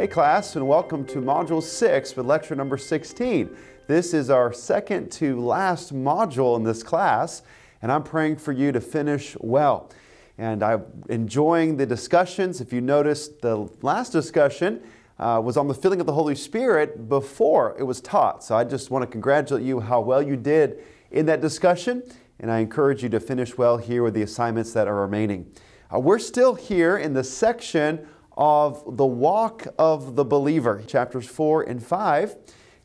Hey class, and welcome to Module 6 with lecture number 16. This is our second to last module in this class, and I'm praying for you to finish well. And I'm enjoying the discussions. If you noticed, the last discussion uh, was on the filling of the Holy Spirit before it was taught. So I just want to congratulate you how well you did in that discussion, and I encourage you to finish well here with the assignments that are remaining. Uh, we're still here in the section of the walk of the believer, chapters 4 and 5.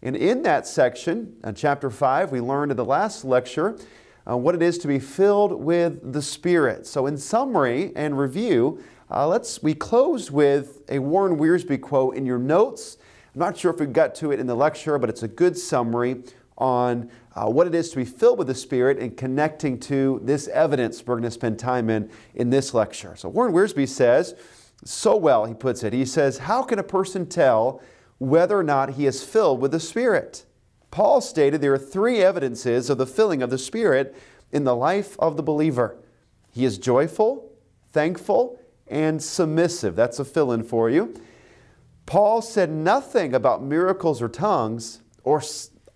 And in that section, uh, chapter 5, we learned in the last lecture uh, what it is to be filled with the Spirit. So, in summary and review, uh, let's we close with a Warren Wiersbe quote in your notes. I'm not sure if we got to it in the lecture, but it's a good summary on uh, what it is to be filled with the Spirit and connecting to this evidence we're going to spend time in in this lecture. So Warren Wiersbe says, so well, he puts it. He says, How can a person tell whether or not he is filled with the Spirit? Paul stated there are three evidences of the filling of the Spirit in the life of the believer he is joyful, thankful, and submissive. That's a fill in for you. Paul said nothing about miracles or tongues or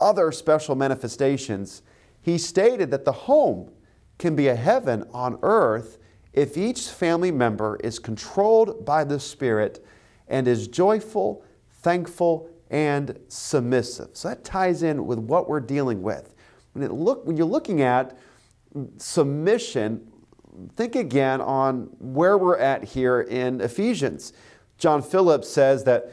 other special manifestations. He stated that the home can be a heaven on earth if each family member is controlled by the Spirit and is joyful, thankful, and submissive. So that ties in with what we're dealing with. When, it look, when you're looking at submission, think again on where we're at here in Ephesians. John Phillips says that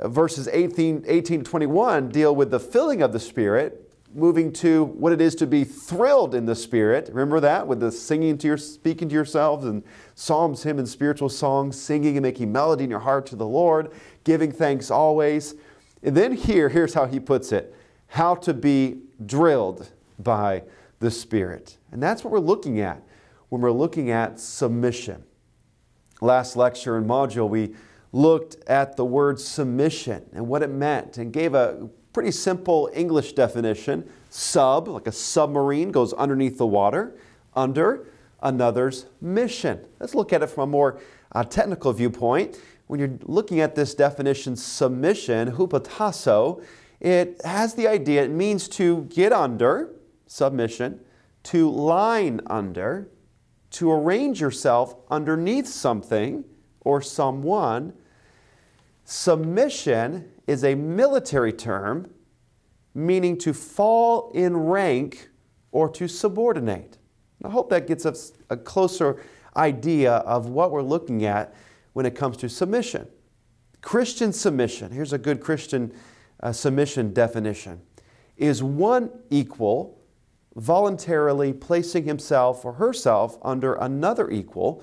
verses 18, 18 21 deal with the filling of the Spirit, moving to what it is to be thrilled in the spirit. Remember that with the singing to your speaking to yourselves and psalms, hymn, and spiritual songs, singing and making melody in your heart to the Lord, giving thanks always. And then here, here's how he puts it: how to be drilled by the Spirit. And that's what we're looking at when we're looking at submission. Last lecture and module, we looked at the word submission and what it meant and gave a Pretty simple English definition. Sub, like a submarine, goes underneath the water, under another's mission. Let's look at it from a more uh, technical viewpoint. When you're looking at this definition, submission, hupatasso, it has the idea, it means to get under, submission, to line under, to arrange yourself underneath something or someone. Submission is a military term meaning to fall in rank or to subordinate. I hope that gets us a closer idea of what we're looking at when it comes to submission. Christian submission, here's a good Christian uh, submission definition, is one equal voluntarily placing himself or herself under another equal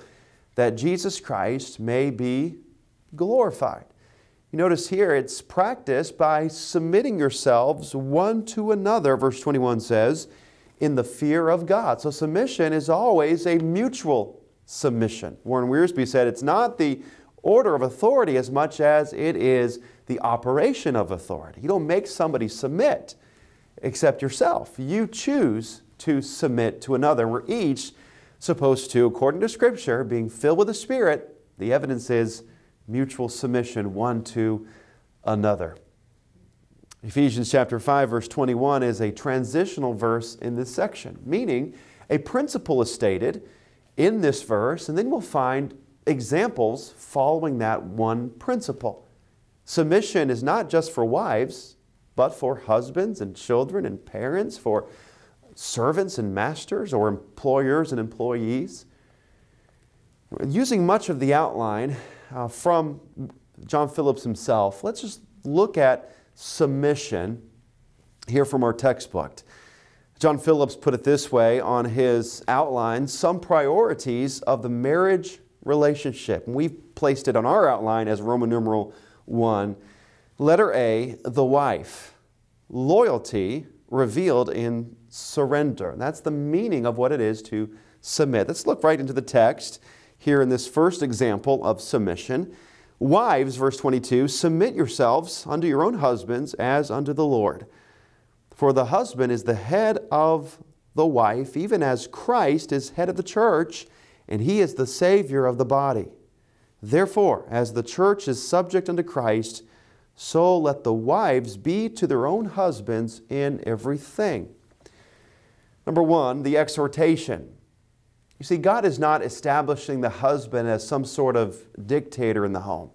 that Jesus Christ may be glorified. You notice here it's practiced by submitting yourselves one to another, verse 21 says, in the fear of God. So submission is always a mutual submission. Warren Wearsby said it's not the order of authority as much as it is the operation of authority. You don't make somebody submit except yourself. You choose to submit to another. We're each supposed to, according to Scripture, being filled with the Spirit, the evidence is mutual submission one to another. Ephesians chapter 5 verse 21 is a transitional verse in this section, meaning a principle is stated in this verse and then we'll find examples following that one principle. Submission is not just for wives, but for husbands and children and parents, for servants and masters or employers and employees. Using much of the outline uh, from John Phillips himself, let's just look at submission here from our textbook. John Phillips put it this way on his outline some priorities of the marriage relationship. And we've placed it on our outline as Roman numeral 1. Letter A, the wife. Loyalty revealed in surrender. That's the meaning of what it is to submit. Let's look right into the text here in this first example of submission. Wives, verse 22, submit yourselves unto your own husbands as unto the Lord. For the husband is the head of the wife, even as Christ is head of the church, and he is the Savior of the body. Therefore, as the church is subject unto Christ, so let the wives be to their own husbands in everything. Number one, the exhortation. You see, God is not establishing the husband as some sort of dictator in the home,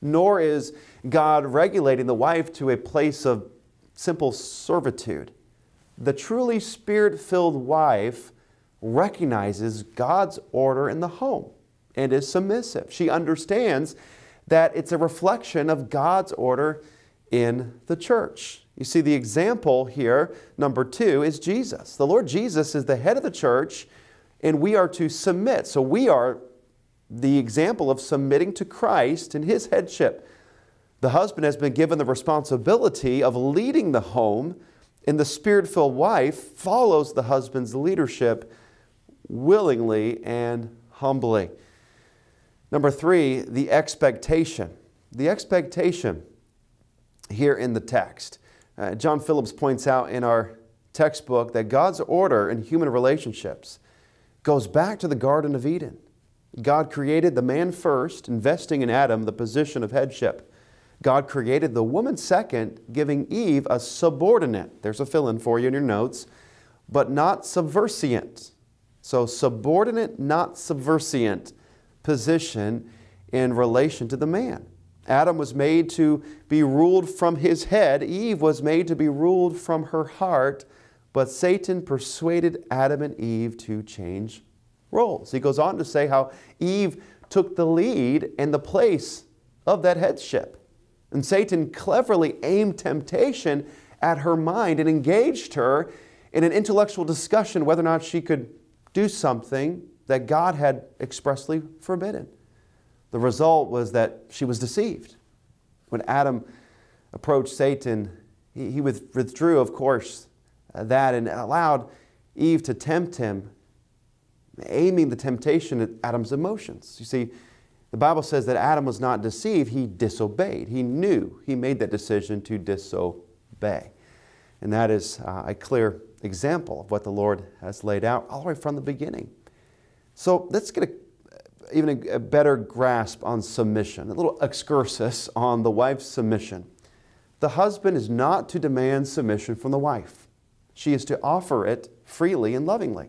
nor is God regulating the wife to a place of simple servitude. The truly spirit filled wife recognizes God's order in the home and is submissive. She understands that it's a reflection of God's order in the church. You see, the example here, number two, is Jesus. The Lord Jesus is the head of the church, and we are to submit. So we are the example of submitting to Christ and his headship. The husband has been given the responsibility of leading the home, and the spirit filled wife follows the husband's leadership willingly and humbly. Number three, the expectation. The expectation here in the text. Uh, John Phillips points out in our textbook that God's order in human relationships goes back to the Garden of Eden. God created the man first, investing in Adam the position of headship. God created the woman second, giving Eve a subordinate. There's a fill in for you in your notes, but not subversient. So, subordinate, not subversient position in relation to the man. Adam was made to be ruled from his head, Eve was made to be ruled from her heart. But Satan persuaded Adam and Eve to change roles. He goes on to say how Eve took the lead and the place of that headship. And Satan cleverly aimed temptation at her mind and engaged her in an intellectual discussion whether or not she could do something that God had expressly forbidden. The result was that she was deceived. When Adam approached Satan, he, he withdrew, of course, that and allowed Eve to tempt him, aiming the temptation at Adam's emotions. You see, the Bible says that Adam was not deceived, he disobeyed. He knew he made that decision to disobey. And that is uh, a clear example of what the Lord has laid out all the way from the beginning. So let's get a, even a, a better grasp on submission, a little excursus on the wife's submission. The husband is not to demand submission from the wife. She is to offer it freely and lovingly.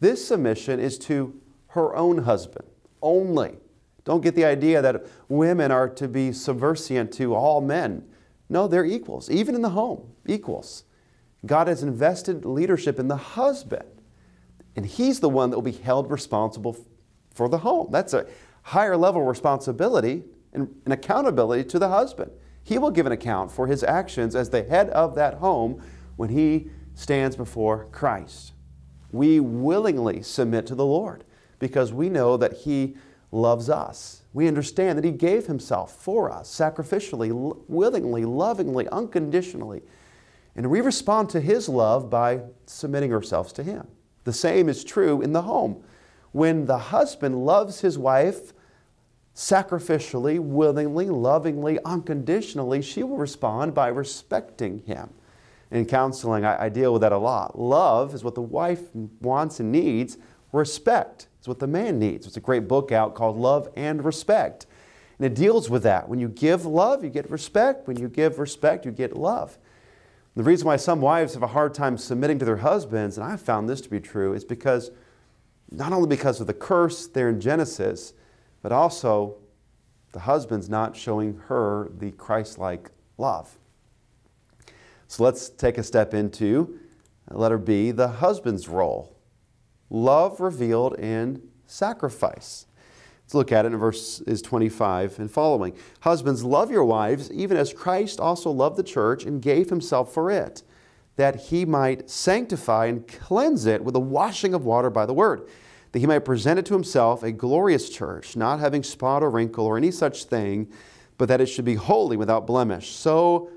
This submission is to her own husband only. Don't get the idea that women are to be subservient to all men. No, they're equals, even in the home, equals. God has invested leadership in the husband, and he's the one that will be held responsible for the home. That's a higher level responsibility and, and accountability to the husband. He will give an account for his actions as the head of that home when he stands before Christ. We willingly submit to the Lord because we know that he loves us. We understand that he gave himself for us sacrificially, willingly, lovingly, unconditionally. And we respond to his love by submitting ourselves to him. The same is true in the home. When the husband loves his wife sacrificially, willingly, lovingly, unconditionally, she will respond by respecting him in counseling, I, I, deal with that a lot. Love is what the wife wants and needs. Respect is what the man needs. It's a great book out called Love and Respect. And it deals with that. When you give love, you get respect. When you give respect, you get love. And the reason why some wives have a hard time submitting to their husbands, and I've found this to be true, is because not only because of the curse there in Genesis, but also the husband's not showing her the Christ like love. So let's take a step into letter B, the husband's role. Love revealed in sacrifice. Let's look at it in verse is 25 and following. Husbands, love your wives, even as Christ also loved the church and gave himself for it, that he might sanctify and cleanse it with the washing of water by the word, that he might present it to himself a glorious church, not having spot or wrinkle or any such thing, but that it should be holy without blemish. So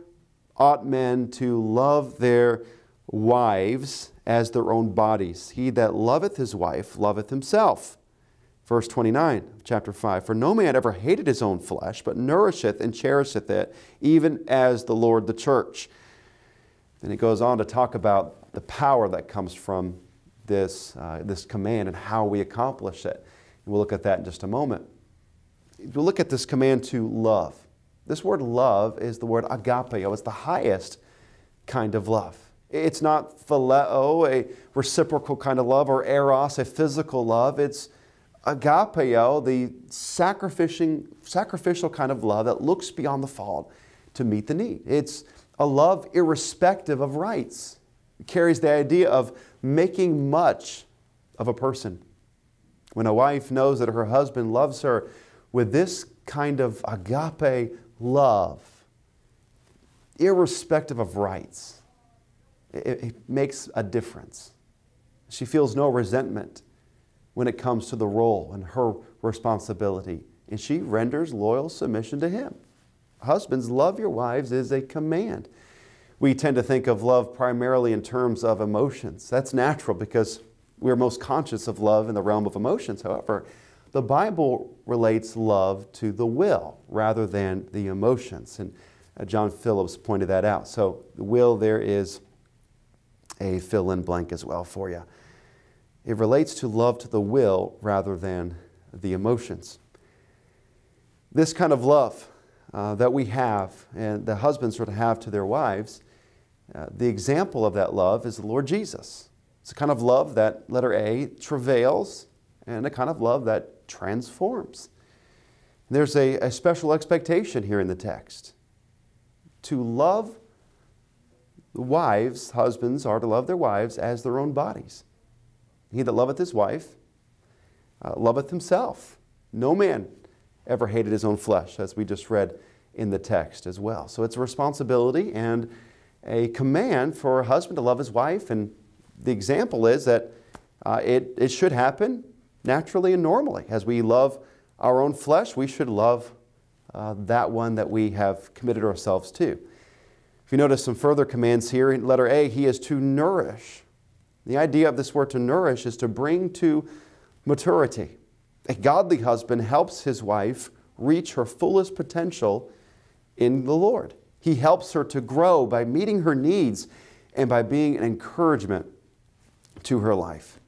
ought men to love their wives as their own bodies. He that loveth his wife loveth himself. Verse 29, chapter 5 For no man ever hated his own flesh, but nourisheth and cherisheth it, even as the Lord the church. Then he goes on to talk about the power that comes from this, uh, this command and how we accomplish it. And we'll look at that in just a moment. We'll look at this command to love. This word love is the word agapeo. It's the highest kind of love. It's not phileo, a reciprocal kind of love, or eros, a physical love. It's agapeo, the sacrificial kind of love that looks beyond the fault to meet the need. It's a love irrespective of rights. It carries the idea of making much of a person. When a wife knows that her husband loves her with this kind of agape love, irrespective of rights. It, it, makes a difference. She feels no resentment when it comes to the role and her responsibility, and she renders loyal submission to him. Husbands, love your wives is a command. We tend to think of love primarily in terms of emotions. That's natural because we're most conscious of love in the realm of emotions. However, the Bible relates love to the will rather than the emotions. And uh, John Phillips pointed that out. So, the will, there is a fill in blank as well for you. It relates to love to the will rather than the emotions. This kind of love uh, that we have and the husbands are to have to their wives, uh, the example of that love is the Lord Jesus. It's a kind of love that, letter A, travails and a kind of love that transforms. There's a, a special expectation here in the text. To love wives, husbands are to love their wives as their own bodies. He that loveth his wife uh, loveth himself. No man ever hated his own flesh, as we just read in the text as well. So it's a responsibility and a command for a husband to love his wife. And the example is that uh, it, it should happen naturally and normally. As we love our own flesh, we should love uh, that one that we have committed ourselves to. If you notice some further commands here, in letter A, he is to nourish. The idea of this word to nourish is to bring to maturity. A godly husband helps his wife reach her fullest potential in the Lord. He helps her to grow by meeting her needs and by being an encouragement to her life.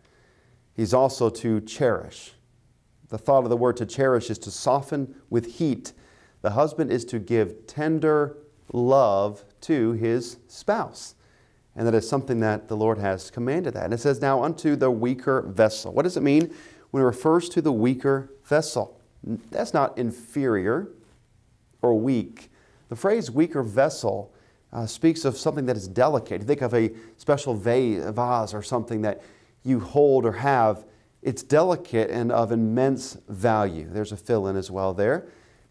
He's also to cherish. The thought of the word to cherish is to soften with heat. The husband is to give tender love to his spouse. And that is something that the Lord has commanded that. And it says, Now unto the weaker vessel. What does it mean when it refers to the weaker vessel? That's not inferior or weak. The phrase weaker vessel uh, speaks of something that is delicate. Think of a special vase or something that you hold or have, it's delicate and of immense value. There's a fill in as well there.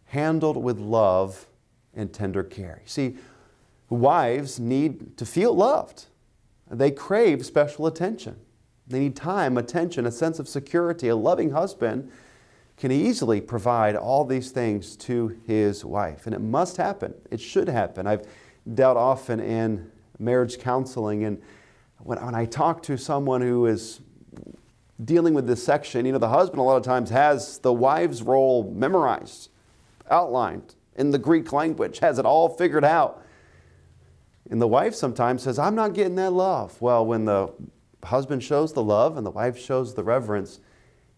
Handled with love and tender care. see, wives need to feel loved. They crave special attention. They need time, attention, a sense of security. A loving husband can easily provide all these things to his wife. And it must happen. It should happen. I've dealt often in marriage counseling and when, when I talk to someone who is dealing with this section, you know, the husband a lot of times has the wife's role memorized, outlined in the Greek language, has it all figured out. And the wife sometimes says, I'm not getting that love. Well, when the husband shows the love and the wife shows the reverence,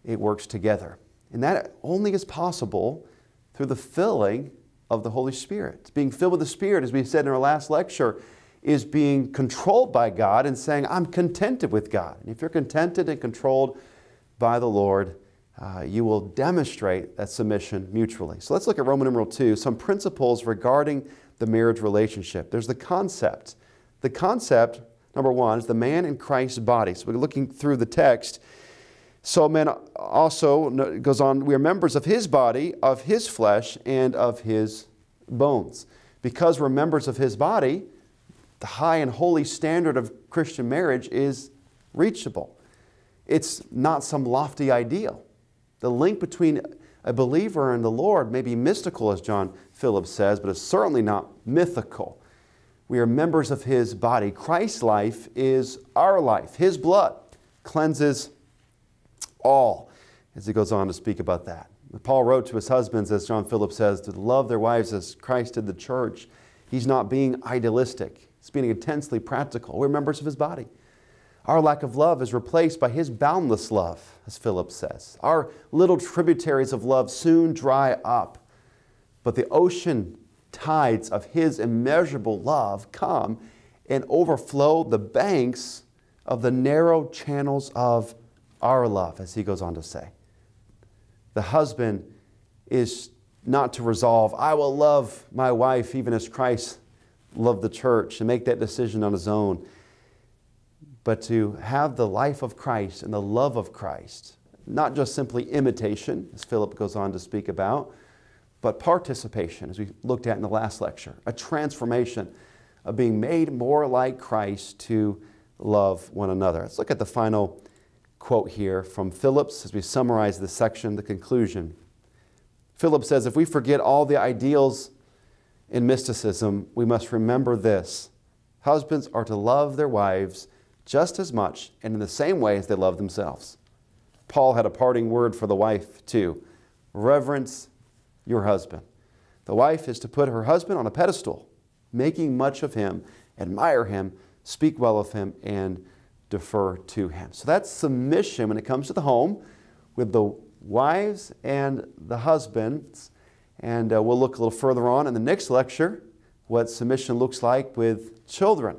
it works together. And that only is possible through the filling of the Holy Spirit. Being filled with the Spirit, as we said in our last lecture, is being controlled by God and saying, I'm contented with God. And if you're contented and controlled by the Lord, uh, you will demonstrate that submission mutually. So let's look at Roman numeral 2, some principles regarding the marriage relationship. There's the concept. The concept, number one, is the man in Christ's body. So we're looking through the text. So man also, goes on, we are members of his body, of his flesh, and of his bones. Because we're members of his body, the high and holy standard of Christian marriage is reachable. It's not some lofty ideal. The link between a believer and the Lord may be mystical, as John Phillips says, but it's certainly not mythical. We are members of His body. Christ's life is our life. His blood cleanses all, as he goes on to speak about that. Paul wrote to his husbands, as John Phillips says, to love their wives as Christ did the church. He's not being idealistic. It's being intensely practical. We're members of his body. Our lack of love is replaced by his boundless love, as Philip says. Our little tributaries of love soon dry up, but the ocean tides of his immeasurable love come and overflow the banks of the narrow channels of our love, as he goes on to say. The husband is not to resolve, I will love my wife even as Christ love the church and make that decision on his own, but to have the life of Christ and the love of Christ, not just simply imitation, as Philip goes on to speak about, but participation, as we looked at in the last lecture, a transformation of being made more like Christ to love one another. Let's look at the final quote here from Phillips as we summarize the section, the conclusion. Philip says, If we forget all the ideals in mysticism, we must remember this husbands are to love their wives just as much and in the same way as they love themselves. Paul had a parting word for the wife, too reverence your husband. The wife is to put her husband on a pedestal, making much of him, admire him, speak well of him, and defer to him. So that's submission when it comes to the home with the wives and the husbands and uh, we'll look a little further on in the next lecture what submission looks like with children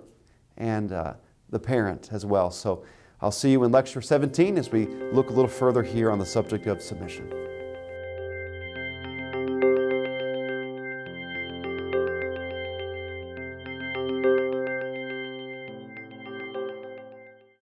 and uh, the parent as well. So I'll see you in lecture 17 as we look a little further here on the subject of submission.